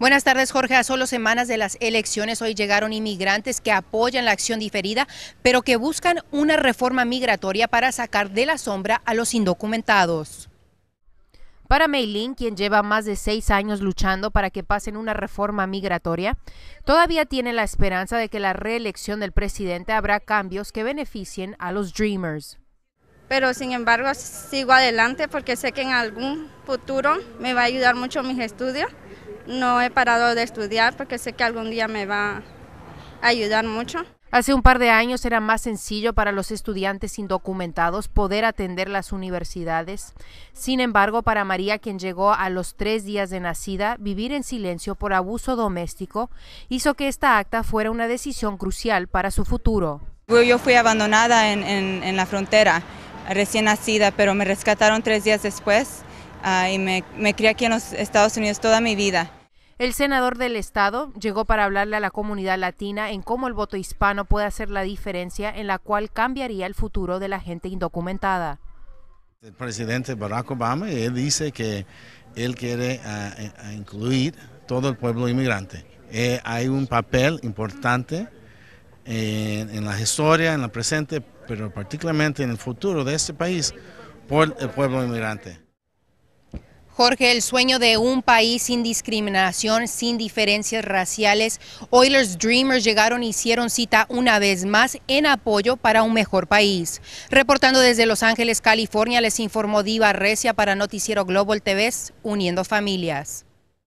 Buenas tardes, Jorge. A solo semanas de las elecciones, hoy llegaron inmigrantes que apoyan la acción diferida, pero que buscan una reforma migratoria para sacar de la sombra a los indocumentados. Para Meilin, quien lleva más de seis años luchando para que pasen una reforma migratoria, todavía tiene la esperanza de que la reelección del presidente habrá cambios que beneficien a los Dreamers. Pero sin embargo sigo adelante porque sé que en algún futuro me va a ayudar mucho mis estudios no he parado de estudiar porque sé que algún día me va a ayudar mucho. Hace un par de años era más sencillo para los estudiantes indocumentados poder atender las universidades. Sin embargo, para María, quien llegó a los tres días de nacida, vivir en silencio por abuso doméstico hizo que esta acta fuera una decisión crucial para su futuro. Yo fui abandonada en, la frontera, recién nacida, pero me rescataron tres días después ah, y me crié aquí en los Estados Unidos toda mi vida. El senador del estado llegó para hablarle a la comunidad latina en cómo el voto hispano puede hacer la diferencia en la cual cambiaría el futuro de la gente indocumentada. El presidente Barack Obama dice que él quiere ah, eh, incluir todo el pueblo inmigrante. Eh, hay un papel importante en, eh, en, la historia, en la presente, pero particularmente en el futuro de este país por el pueblo inmigrante. Jorge, el sueño de un país sin discriminación, sin diferencias raciales. Oilers Dreamers llegaron y hicieron cita una vez más en apoyo para un mejor país. Reportando desde Los Ángeles, California, les informó Diva Recia para Noticiero Global TV, uniendo familias.